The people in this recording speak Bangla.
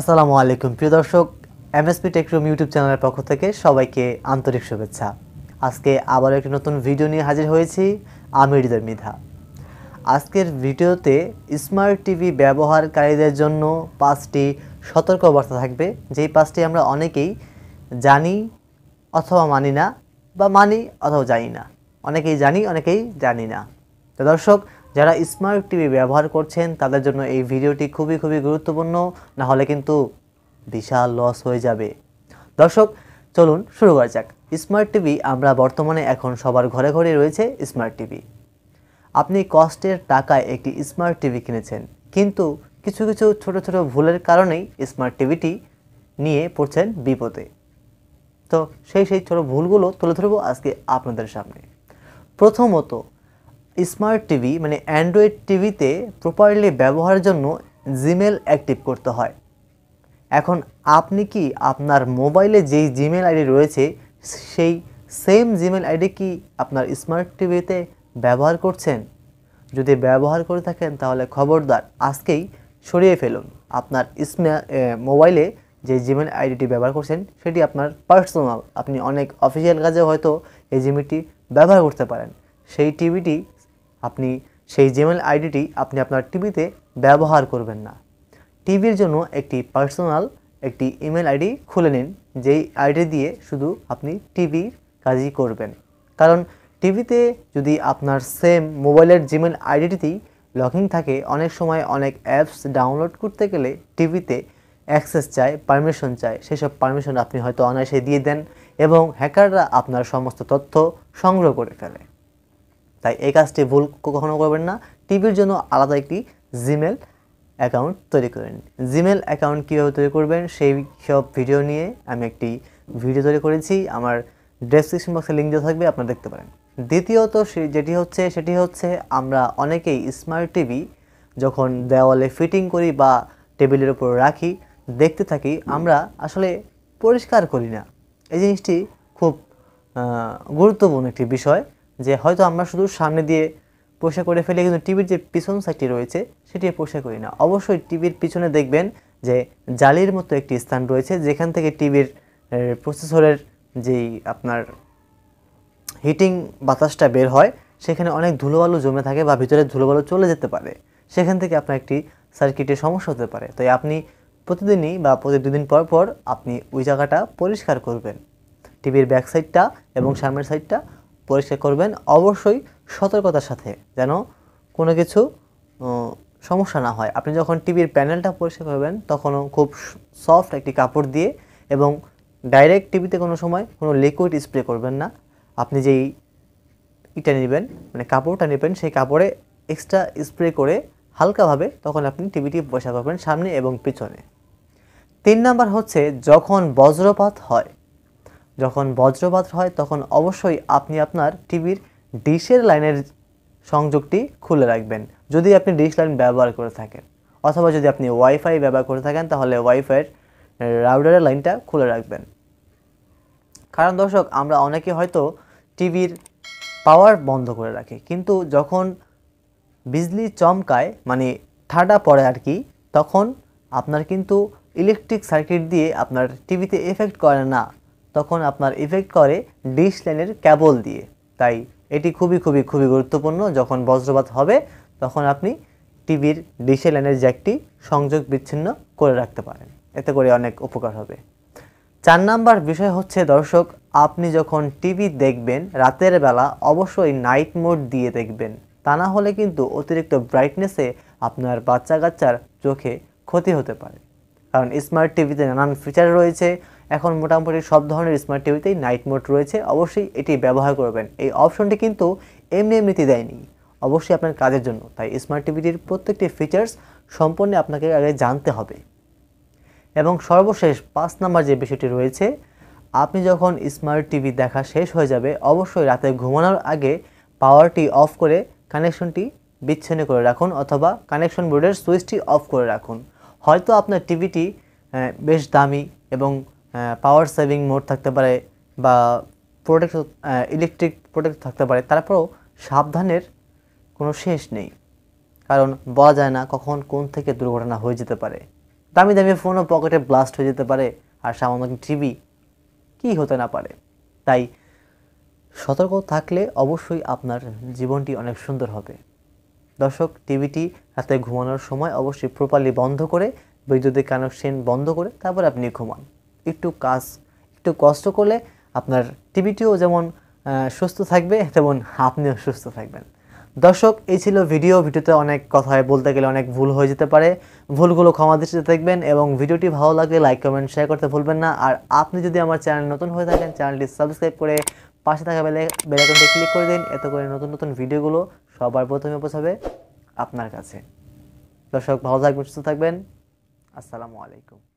আসসালামু আলাইকুম প্রিয় দর্শক এমএসপি টেকরুম ইউটিউব চ্যানেলের পক্ষ থেকে সবাইকে আন্তরিক শুভেচ্ছা আজকে আবারও একটি নতুন ভিডিও নিয়ে হাজির হয়েছি আমি হৃদয় মিধা আজকের ভিডিওতে স্মার্ট টিভি ব্যবহারকারীদের জন্য পাঁচটি সতর্কবার্তা থাকবে যেই পাঁচটি আমরা অনেকেই জানি অথবা মানি না বা মানি অথবা জানি না অনেকেই জানি অনেকেই জানি না তো দর্শক যারা স্মার্ট টিভি ব্যবহার করছেন তাদের জন্য এই ভিডিওটি খুবই খুবই গুরুত্বপূর্ণ না হলে কিন্তু বিশাল লস হয়ে যাবে দর্শক চলুন শুরু করা যাক স্মার্ট টিভি আমরা বর্তমানে এখন সবার ঘরে ঘরে রয়েছে স্মার্ট টিভি আপনি কষ্টের টাকায় একটি স্মার্ট টিভি কিনেছেন কিন্তু কিছু কিছু ছোট ছোট ভুলের কারণেই স্মার্ট টিভিটি নিয়ে পড়ছেন বিপদে তো সেই সেই ছোট ভুলগুলো তুলে ধরবো আজকে আপনাদের সামনে প্রথমত স্মার্ট টিভি মানে অ্যান্ড্রয়েড টিভিতে প্রপারলি ব্যবহারের জন্য জিমেল অ্যাক্টিভ করতে হয় এখন আপনি কি আপনার মোবাইলে যেই জিমেল আইডি রয়েছে সেই সেম জিমেল আইডি কি আপনার স্মার্ট টিভিতে ব্যবহার করছেন যদি ব্যবহার করে থাকেন তাহলে খবরদার আজকেই সরিয়ে ফেলুন আপনার মোবাইলে যে জিমেল আইডিটি ব্যবহার করছেন সেটি আপনার পার্সোনাল আপনি অনেক অফিসিয়াল কাজে হয়তো এই জিমেলটি ব্যবহার করতে পারেন সেই টিভিটি আপনি সেই জিমেল আইডিটি আপনি আপনার টিভিতে ব্যবহার করবেন না টিভির জন্য একটি পার্সোনাল একটি ইমেল আইডি খুলে নিন যেই আইডি দিয়ে শুধু আপনি টিভির কাজই করবেন কারণ টিভিতে যদি আপনার সেম মোবাইলের জিমেল আইডিটিতেই ইন থাকে অনেক সময় অনেক অ্যাপস ডাউনলোড করতে গেলে টিভিতে অ্যাক্সেস চায় পারমিশন চায় সেসব পারমিশন আপনি হয়তো অনায়াসে দিয়ে দেন এবং হ্যাকাররা আপনার সমস্ত তথ্য সংগ্রহ করে ফেলে তাই এই কাজটি ভুল কখনো করবেন না টিভির জন্য আলাদা একটি জিমেল অ্যাকাউন্ট তৈরি করেন জিমেল অ্যাকাউন্ট কীভাবে তৈরি করবেন সেই সব ভিডিও নিয়ে আমি একটি ভিডিও তৈরি করেছি আমার ডেসক্রিপশন বক্সে লিঙ্ক দেওয়া থাকবে আপনারা দেখতে পারেন দ্বিতীয়ত যেটি হচ্ছে সেটি হচ্ছে আমরা অনেকেই স্মার্ট টিভি যখন দেওয়ালে ফিটিং করি বা টেবিলের উপর রাখি দেখতে থাকি আমরা আসলে পরিষ্কার করি না এই জিনিসটি খুব গুরুত্বপূর্ণ একটি বিষয় যে হয়তো আমরা শুধু সামনে দিয়ে পরিষ্কার করে ফেলি কিন্তু টিভির যে পিছন সাইডটি রয়েছে সেটি পরিষ্কার করি না অবশ্যই টিভির পিছনে দেখবেন যে জালির মতো একটি স্থান রয়েছে যেখান থেকে টিভির প্রসেসরের যেই আপনার হিটিং বাতাসটা বের হয় সেখানে অনেক ধুলোবালু জমে থাকে বা ভিতরে ধুলোবালু চলে যেতে পারে সেখান থেকে আপনার একটি সার্কিটে সমস্যা হতে পারে তাই আপনি প্রতিদিনই বা প্রতি দুদিন পর পর আপনি ওই জায়গাটা পরিষ্কার করবেন টিভির ব্যাক সাইডটা এবং সামনের সাইডটা পরিষ্কার করবেন অবশ্যই সতর্কতার সাথে যেন কোনো কিছু সমস্যা না হয় আপনি যখন টিভির প্যানেলটা পরিষ্কার করবেন তখনও খুব সফট একটি কাপড় দিয়ে এবং ডাইরেক্ট টিভিতে কোনো সময় কোনো লিকুইড স্প্রে করবেন না আপনি যেই ইটা নেবেন মানে কাপড়টা নেবেন সেই কাপড়ে এক্সট্রা স্প্রে করে হালকাভাবে তখন আপনি টিভিটি পয়সা পাবেন সামনে এবং পিছনে তিন নাম্বার হচ্ছে যখন বজ্রপাত হয় যখন বজ্রপাত হয় তখন অবশ্যই আপনি আপনার টিভির ডিশের লাইনের সংযোগটি খুলে রাখবেন যদি আপনি ডিশ লাইন ব্যবহার করে থাকেন অথবা যদি আপনি ওয়াইফাই ব্যবহার করে থাকেন তাহলে ওয়াইফাইয়ের রাউডারের লাইনটা খুলে রাখবেন কারণ দর্শক আমরা অনেকে হয়তো টিভির পাওয়ার বন্ধ করে রাখি কিন্তু যখন বিজলি চমকায় মানে ঠাডা পড়ে আর কি তখন আপনার কিন্তু ইলেকট্রিক সার্কিট দিয়ে আপনার টিভিতে এফেক্ট করে না তখন আপনার ইফেক্ট করে ডিশ লাইনের ক্যাবল দিয়ে তাই এটি খুবই খুবই খুবই গুরুত্বপূর্ণ যখন বজ্রপাত হবে তখন আপনি টিভির ডিশে লাইনের জ্যাকটি সংযোগ বিচ্ছিন্ন করে রাখতে পারেন এতে করে অনেক উপকার হবে চার নাম্বার বিষয় হচ্ছে দর্শক আপনি যখন টিভি দেখবেন রাতের বেলা অবশ্যই নাইট মোড দিয়ে দেখবেন তা না হলে কিন্তু অতিরিক্ত ব্রাইটনেসে আপনার বাচ্চা কাচ্চার চোখে ক্ষতি হতে পারে কারণ স্মার্ট টিভিতে নানান ফিচার রয়েছে এখন মোটামুটি সব ধরনের স্মার্ট টিভিতেই নাইট মোড রয়েছে অবশ্যই এটি ব্যবহার করবেন এই অপশনটি কিন্তু এমনি এমনিতে দেয়নি অবশ্যই আপনার কাজের জন্য তাই স্মার্ট টিভিটির প্রত্যেকটি ফিচার্স সম্পূর্ণ আপনাকে আগে জানতে হবে এবং সর্বশেষ পাঁচ নাম্বার যে বিষয়টি রয়েছে আপনি যখন স্মার্ট টিভি দেখা শেষ হয়ে যাবে অবশ্যই রাতে ঘুমানোর আগে পাওয়ারটি অফ করে কানেকশনটি বিচ্ছিন্ন করে রাখুন অথবা কানেকশন বোর্ডের সুইচটি অফ করে রাখুন হয়তো আপনার টিভিটি বেশ দামি এবং পাওয়ার সেভিং মোড থাকতে পারে বা প্রোটেক্ট ইলেকট্রিক প্রোটেক্ট থাকতে পারে তারপরেও সাবধানের কোনো শেষ নেই কারণ বলা যায় না কখন কোন থেকে দুর্ঘটনা হয়ে যেতে পারে দামি দামি ফোনও পকেটে ব্লাস্ট হয়ে যেতে পারে আর সামান্য টিভি কি হতে না পারে তাই সতর্ক থাকলে অবশ্যই আপনার জীবনটি অনেক সুন্দর হবে দর্শক টিভিটি রাতে ঘুমানোর সময় অবশ্যই প্রপারলি বন্ধ করে বৈদ্যুতিক কানেকশন বন্ধ করে তারপর আপনি ঘুমান একটু কাজ একটু কষ্ট করলে আপনার টিভিটিও যেমন সুস্থ থাকবে তেমন আপনিও সুস্থ থাকবেন দর্শক এই ছিল ভিডিও ভিডিওতে অনেক কথায় বলতে গেলে অনেক ভুল হয়ে যেতে পারে ভুলগুলো ক্ষমা দৃষ্টিতে থাকবেন এবং ভিডিওটি ভালো লাগলে লাইক কমেন্ট শেয়ার করতে ভুলবেন না আর আপনি যদি আমার চ্যানেল নতুন হয়ে থাকেন চ্যানেলটি সাবস্ক্রাইব করে পাশে থাকা বেলে বেলাকনটি ক্লিক করে দিন এত করে নতুন নতুন ভিডিওগুলো সবার প্রথমে পৌঁছাবে আপনার কাছে দর্শক ভালো থাকবেন সুস্থ থাকবেন আসসালামু আলাইকুম